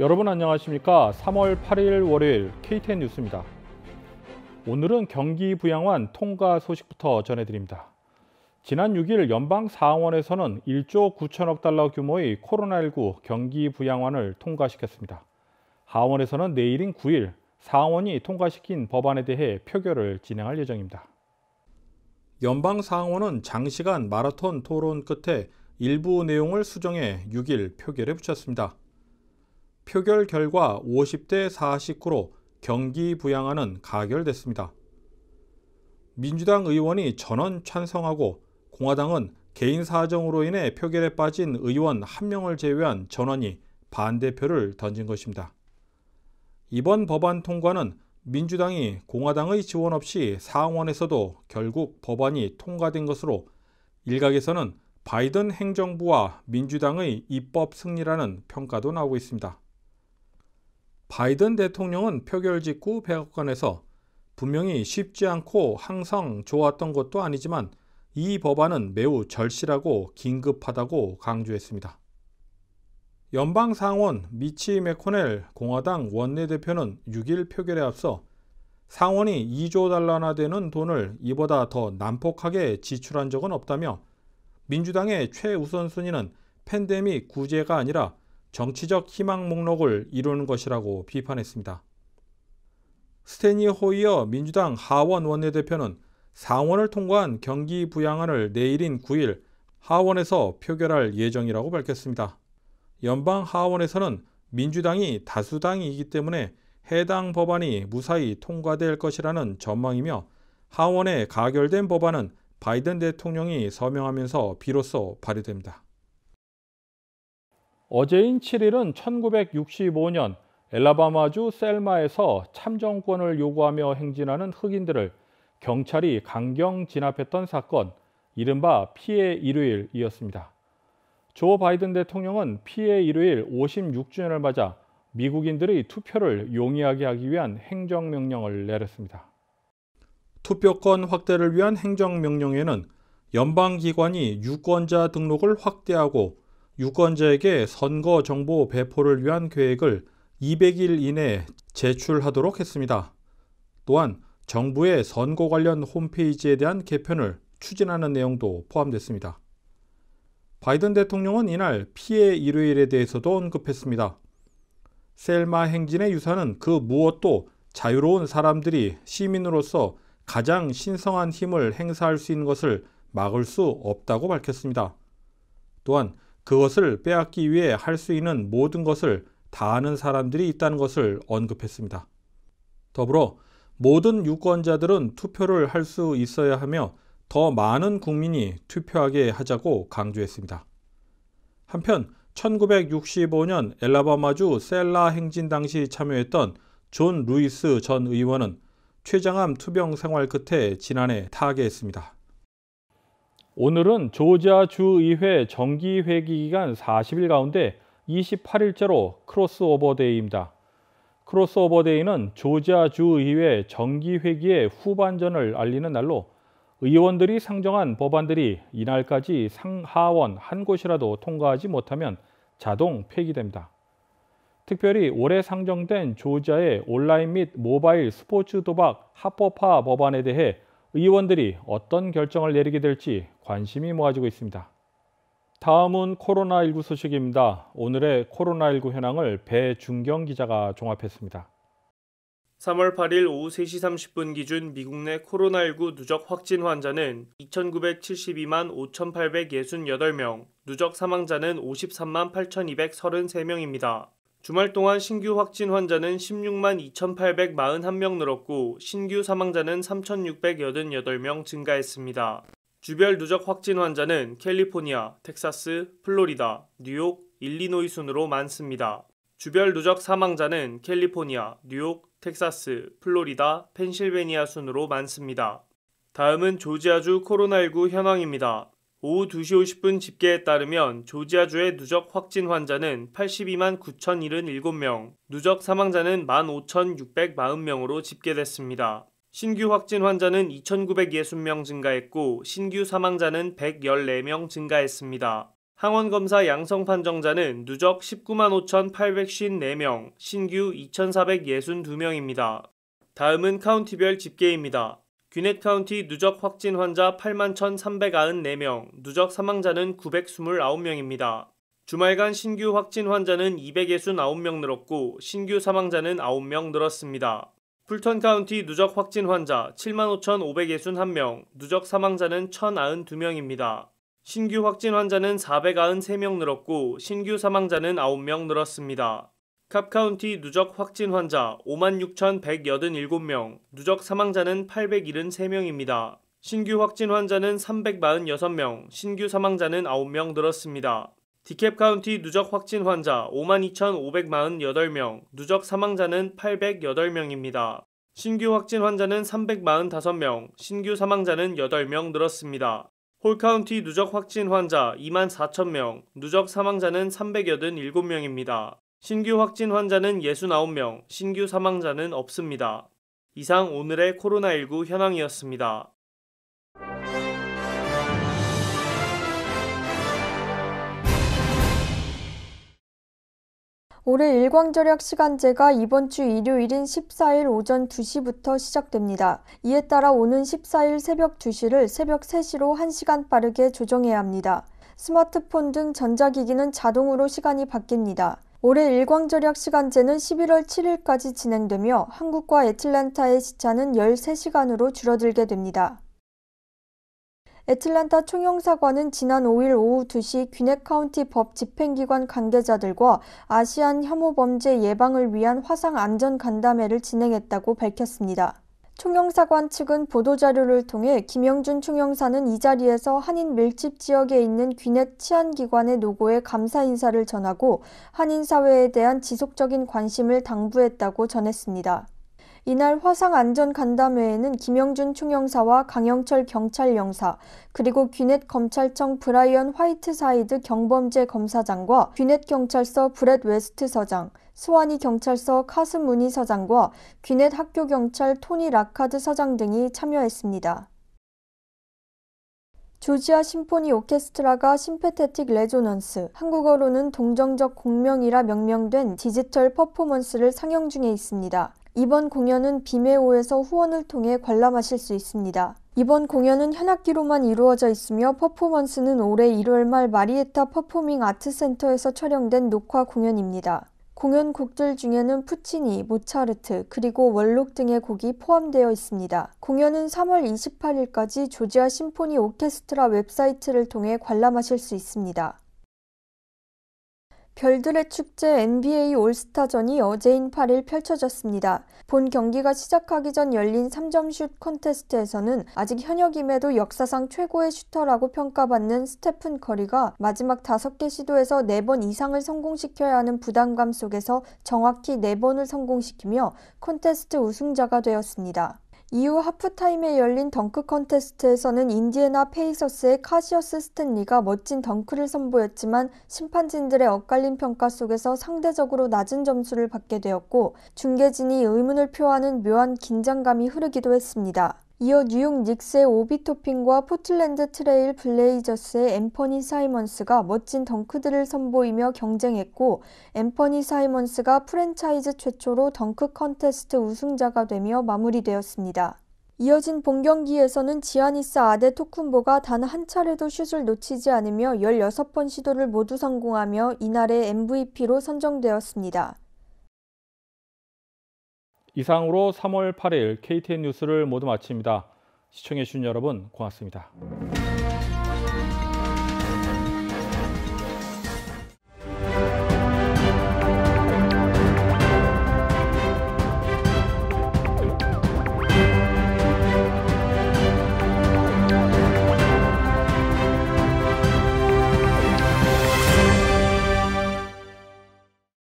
여러분 안녕하십니까? 3월 8일 월요일 KTN 뉴스입니다. 오늘은 경기 부양안 통과 소식부터 전해드립니다. 지난 6일 연방 상원에서는 1조 9천억 달러 규모의 코로나19 경기 부양안을 통과시켰습니다. 하원에서는 내일인 9일 상원이 통과시킨 법안에 대해 표결을 진행할 예정입니다. 연방 상원은 장시간 마라톤 토론 끝에 일부 내용을 수정해 6일 표결에 붙였습니다. 표결 결과 50대 49로 경기 부양안은 가결됐습니다. 민주당 의원이 전원 찬성하고 공화당은 개인 사정으로 인해 표결에 빠진 의원 한명을 제외한 전원이 반대표를 던진 것입니다. 이번 법안 통과는 민주당이 공화당의 지원 없이 상원에서도 결국 법안이 통과된 것으로 일각에서는 바이든 행정부와 민주당의 입법 승리라는 평가도 나오고 있습니다. 바이든 대통령은 표결 직후 백악관에서 분명히 쉽지 않고 항상 좋았던 것도 아니지만 이 법안은 매우 절실하고 긴급하다고 강조했습니다. 연방 상원 미치 맥코넬 공화당 원내대표는 6일 표결에 앞서 상원이 2조 달러나 되는 돈을 이보다 더 난폭하게 지출한 적은 없다며 민주당의 최우선순위는 팬데믹 구제가 아니라 정치적 희망 목록을 이루는 것이라고 비판했습니다. 스테니 호이어 민주당 하원 원내대표는 상원을 통과한 경기 부양안을 내일인 9일 하원에서 표결할 예정이라고 밝혔습니다. 연방 하원에서는 민주당이 다수당이기 때문에 해당 법안이 무사히 통과될 것이라는 전망이며 하원에 가결된 법안은 바이든 대통령이 서명하면서 비로소 발의됩니다. 어제인 7일은 1965년 엘라바마주 셀마에서 참정권을 요구하며 행진하는 흑인들을 경찰이 강경 진압했던 사건, 이른바 피해 일요일이었습니다. 조 바이든 대통령은 피해 일요일 56주년을 맞아 미국인들의 투표를 용이하게 하기 위한 행정명령을 내렸습니다. 투표권 확대를 위한 행정명령에는 연방기관이 유권자 등록을 확대하고 유권자에게 선거 정보 배포를 위한 계획을 200일 이내 에 제출하도록 했습니다. 또한 정부의 선거 관련 홈페이지에 대한 개편을 추진하는 내용도 포함됐습니다. 바이든 대통령은 이날 피해 일요일에 대해서도 언급했습니다. 셀마 행진의 유산은그 무엇도 자유로운 사람들이 시민으로서 가장 신성한 힘을 행사할 수 있는 것을 막을 수 없다고 밝혔습니다. 또한 그것을 빼앗기 위해 할 수 있는 모든 것을 다하는 사람들이 있다는 것을 언급했습니다. 더불어 모든 유권자들은 투표를 할 수 있어야 하며 더 많은 국민이 투표하게 하자고 강조했습니다. 한편 1965년 엘라바마주 셀라 행진 당시 참여했던 존 루이스 전 의원은 최장암 투병 생활 끝에 지난해 타계했습니다. 오늘은 조지아 주의회 정기 회기 기간 40일 가운데 28일째로 크로스오버 데이입니다. 크로스오버 데이는 조지아 주의회 정기 회기의 후반전을 알리는 날로 의원들이 상정한 법안들이 이날까지 상하원 한 곳이라도 통과하지 못하면 자동 폐기됩니다. 특별히 올해 상정된 조지아의 온라인 및 모바일 스포츠 도박 합법화 법안에 대해 의원들이 어떤 결정을 내리게 될지 관심이 모아지고 있습니다. 다음은 코로나19 소식입니다. 오늘의 코로나19 현황을 배중경 기자가 종합했습니다. 3월 8일 오후 3시 30분 기준 미국 내 코로나19 누적 확진 환자는 2,972만 5,868명, 누적 사망자는 53만 8,233명입니다. 주말 동안 신규 확진 환자는 16만 2,841명 늘었고 신규 사망자는 3,688명 증가했습니다. 주별 누적 확진 환자는 캘리포니아, 텍사스, 플로리다, 뉴욕, 일리노이 순으로 많습니다. 주별 누적 사망자는 캘리포니아, 뉴욕, 텍사스, 플로리다, 펜실베니아 순으로 많습니다. 다음은 조지아주 코로나19 현황입니다. 오후 2시 50분 집계에 따르면 조지아주의 누적 확진 환자는 82만 9,077명, 누적 사망자는 15,640명으로 집계됐습니다. 신규 확진 환자는 2,960명 증가했고 신규 사망자는 114명 증가했습니다. 항원검사 양성 판정자는 누적 1 9 5,854명, 신규 2,462명입니다. 다음은 카운티별 집계입니다. 귀넷 카운티 누적 확진 환자 81,394명, 누적 사망자는 929명입니다. 주말간 신규 확진 환자는 269명 늘었고 신규 사망자는 9명 늘었습니다. 풀턴 카운티 누적 확진 환자 75,561명, 누적 사망자는 1,092명입니다. 신규 확진 환자는 493명 늘었고 신규 사망자는 9명 늘었습니다. 캅카운티 누적 확진 환자 56,187명, 누적 사망자는 873명입니다. 신규 확진 환자는 346명, 신규 사망자는 9명 늘었습니다. 디캡 카운티 누적 확진 환자 52,548명, 누적 사망자는 808명입니다. 신규 확진 환자는 345명, 신규 사망자는 8명 늘었습니다. 홀 카운티 누적 확진 환자 24,000명, 누적 사망자는 387명입니다. 신규 확진 환자는 69명, 신규 사망자는 없습니다. 이상 오늘의 코로나19 현황이었습니다. 올해 일광절약 시간제가 이번 주 일요일인 14일 오전 2시부터 시작됩니다. 이에 따라 오는 14일 새벽 2시를 새벽 3시로 1시간 빠르게 조정해야 합니다. 스마트폰 등 전자기기는 자동으로 시간이 바뀝니다. 올해 일광절약 시간제는 11월 7일까지 진행되며 한국과 애틀란타의 시차는 13시간으로 줄어들게 됩니다. 애틀란타 총영사관은 지난 5일 오후 2시 귀넥 카운티 법 집행기관 관계자들과 아시안 혐오 범죄 예방을 위한 화상 안전 간담회를 진행했다고 밝혔습니다. 총영사관 측은 보도자료를 통해 김영준 총영사는 이 자리에서 한인 밀집 지역에 있는 귀넷 치안기관의 노고에 감사 인사를 전하고 한인 사회에 대한 지속적인 관심을 당부했다고 전했습니다. 이날 화상 안전 간담회에는 김영준 총영사와 강영철 경찰 영사, 그리고 귀넷 검찰청 브라이언 화이트사이드 경범죄 검사장과 귀넷 경찰서 브렛 웨스트 서장, 스와니 경찰서 카스 무니 서장과 귀넷 학교 경찰 토니 라카드 서장 등이 참여했습니다. 조지아 심포니 오케스트라가 심페테틱 레조넌스, 한국어로는 동정적 공명이라 명명된 디지털 퍼포먼스를 상영 중에 있습니다. 이번 공연은 비메오에서 후원을 통해 관람하실 수 있습니다. 이번 공연은 현악기로만 이루어져 있으며 퍼포먼스는 올해 1월 말 마리에타 퍼포밍 아트 센터에서 촬영된 녹화 공연입니다. 공연 곡들 중에는 푸치니, 모차르트, 그리고 원록 등의 곡이 포함되어 있습니다. 공연은 3월 28일까지 조지아 심포니 오케스트라 웹사이트를 통해 관람하실 수 있습니다. 별들의 축제 NBA 올스타전이 어제인 8일 펼쳐졌습니다. 본 경기가 시작하기 전 열린 3점슛 콘테스트에서는 아직 현역임에도 역사상 최고의 슈터라고 평가받는 스테픈 커리가 마지막 5개 시도에서 4번 이상을 성공시켜야 하는 부담감 속에서 정확히 4번을 성공시키며 콘테스트 우승자가 되었습니다. 이후 하프타임에 열린 덩크 컨테스트에서는 인디애나 페이서스의 카시어스 스탠리가 멋진 덩크를 선보였지만 심판진들의 엇갈린 평가 속에서 상대적으로 낮은 점수를 받게 되었고 중계진이 의문을 표하는 묘한 긴장감이 흐르기도 했습니다. 이어 뉴욕 닉스의 오비 토핑과 포틀랜드 트레일 블레이저스의 앰퍼니 사이먼스가 멋진 덩크들을 선보이며 경쟁했고 앰퍼니 사이먼스가 프랜차이즈 최초로 덩크 컨테스트 우승자가 되며 마무리되었습니다. 이어진 본 경기에서는 지아니스 아데 토쿤보가 단 한 차례도 슛을 놓치지 않으며 16번 시도를 모두 성공하며 이날의 MVP로 선정되었습니다. 이상으로 3월 8일 KTN 뉴스를 모두 마칩니다. 시청해주신 여러분 고맙습니다.